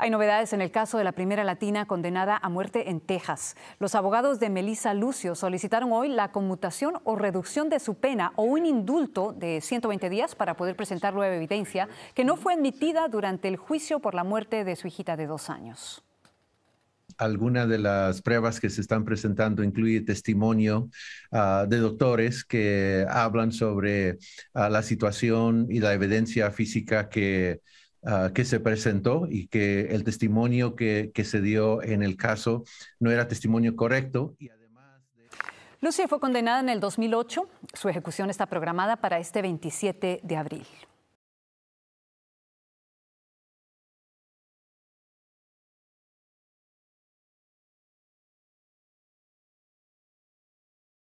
Hay novedades en el caso de la primera latina condenada a muerte en Texas. Los abogados de Melissa Lucio solicitaron hoy la conmutación o reducción de su pena o un indulto de 120 días para poder presentar nueva evidencia que no fue admitida durante el juicio por la muerte de su hijita de dos años algunas de las pruebas que se están presentando incluye testimonio ah, de doctores que hablan sobre ah, la situación y la evidencia física que Ah, que se presentó y que el testimonio que, se dio en el caso no era testimonio correcto. Y además fue condenada en el 2008. Su ejecución está programada para este 27 de abril.